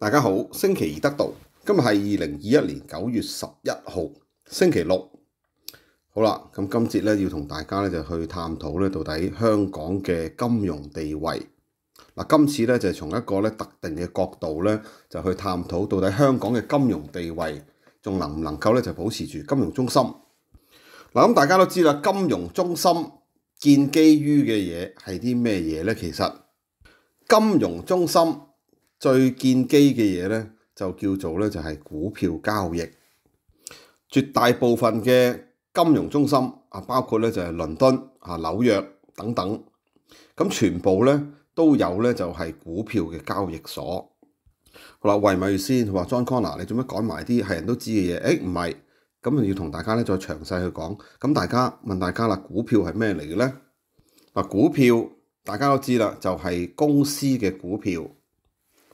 大家好，星期二得到，今日系二零二一年九月十一号星期六，好啦，咁今节咧要同大家咧就去探讨咧到底香港嘅金融地位，嗱今次咧就从一个咧特定嘅角度咧就去探讨到底香港嘅金融地位仲能唔能够咧就保持住金融中心，嗱咁大家都知啦，金融中心建基于嘅嘢系啲咩嘢咧？其实金融中心。最見機嘅嘢咧，就叫做咧就係股票交易。絕大部分嘅金融中心啊，包括咧就係倫敦啊、紐約等等，咁全部咧都有咧就係股票嘅交易所。好啦，為咪先話 John Connor 你做咩改埋啲係人都知嘅嘢？誒唔係，咁要同大家咧再詳細去講。咁大家問大家啦，股票係咩嚟嘅咧？嗱，股票大家都知啦，就係公司嘅股票。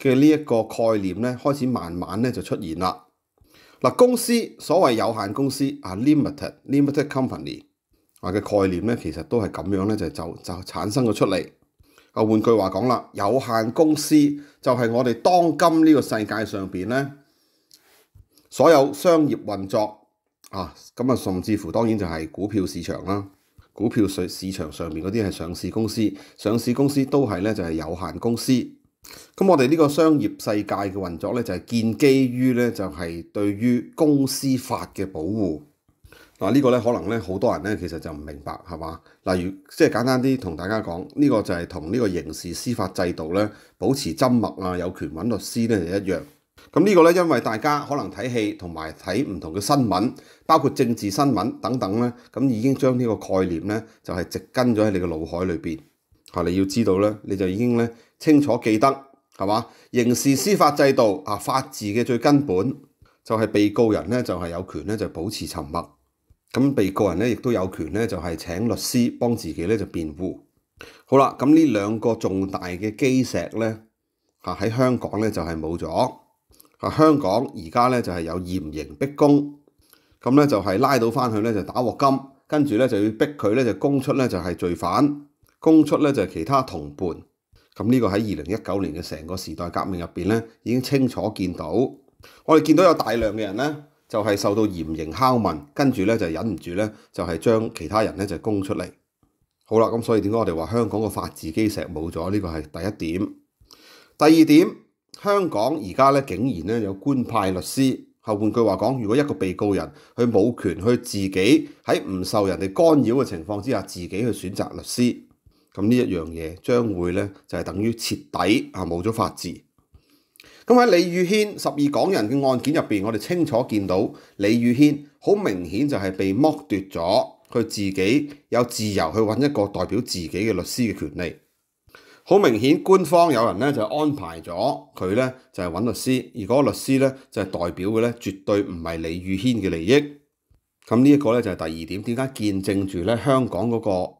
嘅呢一個概念咧，開始慢慢咧就出現啦。嗱，公司所謂有限公司啊，limited limited company 啊嘅概念咧，其實都係咁樣咧，就就就產生咗出嚟。啊，換句話講啦，有限公司就係我哋當今呢個世界上邊咧，所有商業運作啊，咁啊，甚至乎當然就係股票市場啦，股票市市場上面嗰啲係上市公司，上市公司都係咧就係有限公司。咁我哋呢个商业世界嘅运作咧，就系建基于咧，就系对于公司法嘅保护。嗱，呢个咧可能咧，好多人咧其实就唔明白系嘛。例如，即系简单啲同大家讲，呢个就系同呢个刑事司法制度咧保持缄默啊，有权揾律师咧就一样。咁呢个咧，因为大家可能睇戏同埋睇唔同嘅新闻，包括政治新闻等等咧，咁已经将呢个概念咧就系植根咗喺你嘅脑海里边。吓，你要知道咧，你就已经咧清楚记得。係嘛？刑事司法制度啊，法治嘅最根本就係被告人咧，就係有權咧就保持沉默。咁被告人咧亦都有權咧就係請律師幫自己咧就辯護。好啦，咁呢兩個重大嘅基石咧嚇喺香港咧就係冇咗。啊，香港而家咧就係有嚴刑逼供，咁咧就係拉到翻去咧就打鑊金，跟住咧就要逼佢咧就供出咧就係罪犯，供出咧就係其他同伴。咁呢個喺二零一九年嘅成個時代革命入面呢，已經清楚見到，我哋見到有大量嘅人呢，就係受到嚴刑拷問，跟住呢就忍唔住呢，就係將其他人呢就供出嚟。好啦，咁所以點解我哋話香港個法治基石冇咗？呢個係第一點。第二點，香港而家呢竟然呢有官派律師。後半句話講，如果一個被告人佢冇權去自己喺唔受人哋干擾嘅情況之下，自己去選擇律師。咁呢一樣嘢將會咧就係等於徹底啊冇咗法治。咁喺李宇軒十二港人嘅案件入面，我哋清楚見到李宇軒好明顯就係被剝奪咗佢自己有自由去揾一個代表自己嘅律師嘅權利。好明顯，官方有人咧就安排咗佢咧就係揾律師，而嗰個律師咧就係代表嘅咧絕對唔係李宇軒嘅利益。咁呢一個咧就係第二點，點解見證住咧香港嗰個？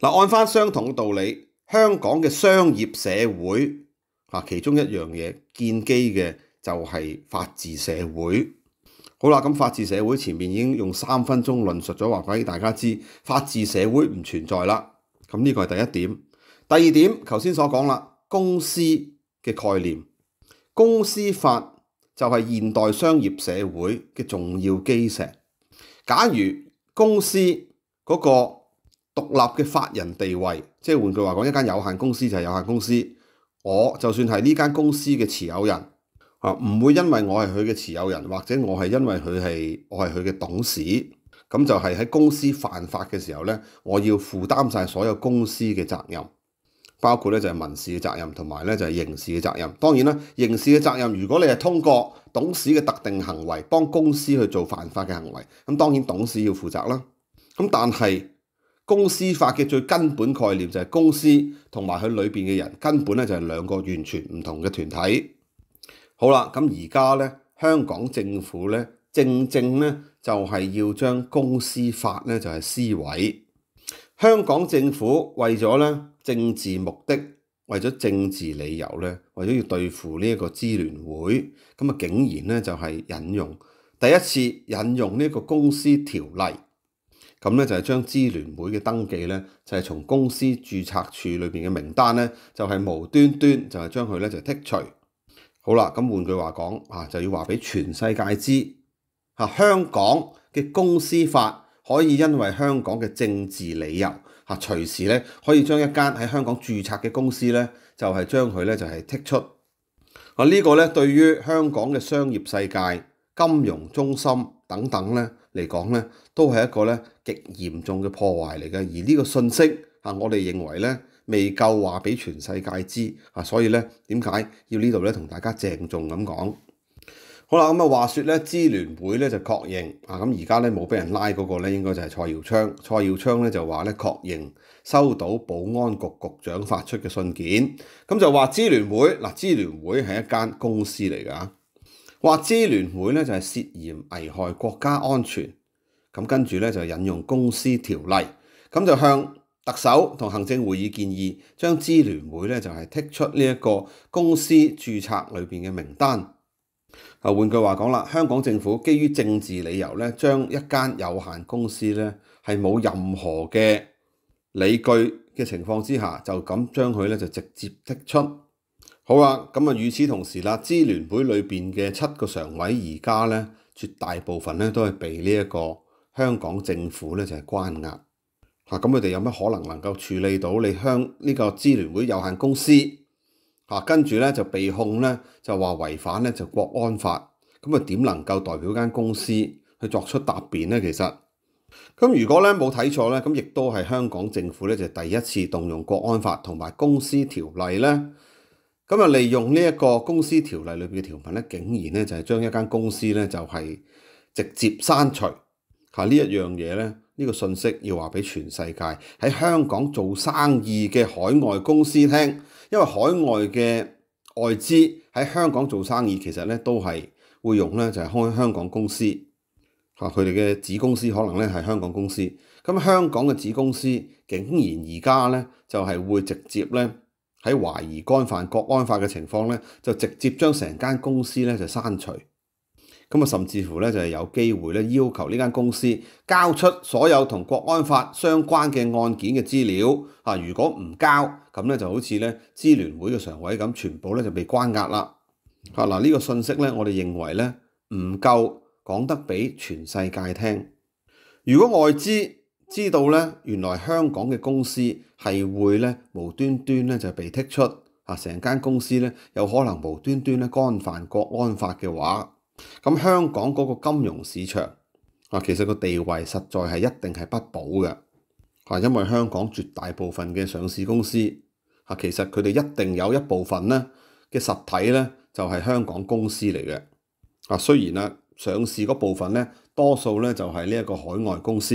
嗱，按翻相同嘅道理，香港嘅商業社會其中一樣嘢建基嘅就係法治社會。好啦，咁法治社會前面已經用三分鐘論述咗，話俾大家知法治社會唔存在啦。咁呢個係第一點。第二點，頭先所講啦，公司嘅概念，公司法就係現代商業社會嘅重要基石。假如公司嗰個獨立嘅法人地位，即係換句話講，一間有限公司就係有限公司。我就算係呢間公司嘅持有人，啊，唔會因為我係佢嘅持有人，或者我係因為佢係我係佢嘅董事，咁就係喺公司犯法嘅時候咧，我要負擔曬所有公司嘅責任，包括咧就係民事嘅責任同埋咧就係刑事嘅責任。當然啦，刑事嘅責任，如果你係通過董事嘅特定行為幫公司去做犯法嘅行為，咁當然董事要負責啦。咁但係，公司法嘅最根本概念就係公司同埋佢裏面嘅人根本咧就係兩個完全唔同嘅團體。好啦，咁而家咧香港政府咧正正咧就係要將公司法咧就係撕毀。香港政府為咗咧政治目的，為咗政治理由咧，為咗要對付呢一個支聯會，咁啊竟然咧就係引用第一次引用呢個公司條例。咁咧就係將支聯會嘅登記咧，就係從公司註冊處裏面嘅名單咧，就係無端端就係將佢咧就剔除。好啦，咁換句話講啊，就要話俾全世界知香港嘅公司法可以因為香港嘅政治理由嚇隨時咧可以將一間喺香港註冊嘅公司咧就係將佢咧就係剔出。啊，呢個咧對於香港嘅商業世界、金融中心。等等咧嚟講咧，都係一個咧極嚴重嘅破壞嚟嘅。而呢個信息啊，我哋認為咧未夠話俾全世界知啊，所以咧點解要呢度咧同大家鄭重咁講？好啦，咁啊話說咧，支聯會咧就確認啊，咁而家咧冇俾人拉嗰個咧，應該就係蔡耀昌。蔡耀昌咧就話咧確認收到保安局局長發出嘅信件，咁就話支聯會嗱，支聯會係一間公司嚟㗎。話支聯會咧就係涉嫌危害國家安全，咁跟住咧就引用公司條例，咁就向特首同行政會議建議，將支聯會咧就係剔出呢一個公司註冊裏边嘅名單。啊，換句話講啦，香港政府基於政治理由咧，將一間有限公司咧係冇任何嘅理據嘅情況之下，就咁將佢咧就直接剔出。好啦，咁啊，與此同時啦，支聯會裏面嘅七個常委而家咧，絕大部分咧都係被呢一個香港政府咧就係關押嚇，咁佢哋有乜可能能夠處理到你香呢個支聯會有限公司嚇？跟住咧就被控咧就話違反咧就國安法，咁啊點能夠代表間公司去作出答辯咧？其實，咁如果咧冇睇錯咧，咁亦都係香港政府咧就第一次動用國安法同埋公司條例咧。咁啊！利用呢一個公司條例裏面嘅條文咧，竟然咧就係將一間公司咧就係直接刪除。嚇！呢一樣嘢咧，呢個信息要話俾全世界喺香港做生意嘅海外公司聽，因為海外嘅外資喺香港做生意，其實咧都係會用咧就係開香港公司。嚇！佢哋嘅子公司可能咧係香港公司，咁香港嘅子公司竟然而家咧就係會直接咧。喺懷疑干犯國安法嘅情況咧，就直接將成間公司咧就刪除。咁啊，甚至乎咧就係有機會咧要求呢間公司交出所有同國安法相關嘅案件嘅資料。啊，如果唔交，咁咧就好似咧支聯會嘅常委咁，全部咧就被關押啦。啊，嗱呢個信息咧，我哋認為咧唔夠講得俾全世界聽。如果外資知道咧，原來香港嘅公司係會咧無端端咧就被剔出啊！成間公司咧有可能無端端咧干犯國安法嘅話，咁香港嗰個金融市場啊，其實個地位實在係一定係不保嘅啊！因為香港絕大部分嘅上市公司啊，其實佢哋一定有一部分咧嘅實體咧就係香港公司嚟嘅啊。雖然啦上市嗰部分咧多數咧就係呢一個海外公司。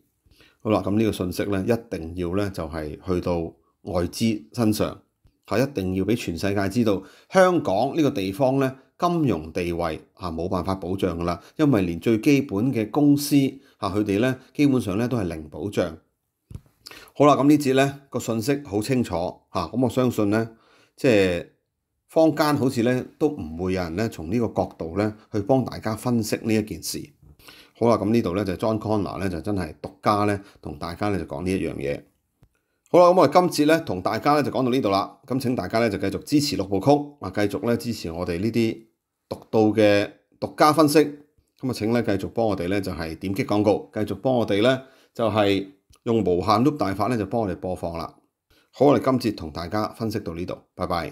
好啦，咁呢個信息咧，一定要咧就係去到外資身上嚇，一定要俾全世界知道香港呢個地方咧金融地位啊冇辦法保障噶啦，因為連最基本嘅公司嚇佢哋咧基本上咧都係零保障。好啦，咁呢節咧個信息好清楚嚇，咁我相信咧即係坊間好似咧都唔會有人咧從呢個角度咧去幫大家分析呢一件事。好啦，咁呢度咧就 John Connor 咧就真系獨家咧同大家咧就講呢一樣嘢。好啦，咁我哋今節咧同大家咧就講到呢度啦。咁請大家咧就繼續支持六部曲啊，繼續咧支持我哋呢啲獨到嘅獨家分析。咁啊請咧繼續幫我哋咧就係點擊廣告，繼續幫我哋咧就係用無限碌大法咧就幫我哋播放啦。好，我哋今節同大家分析到呢度，拜拜。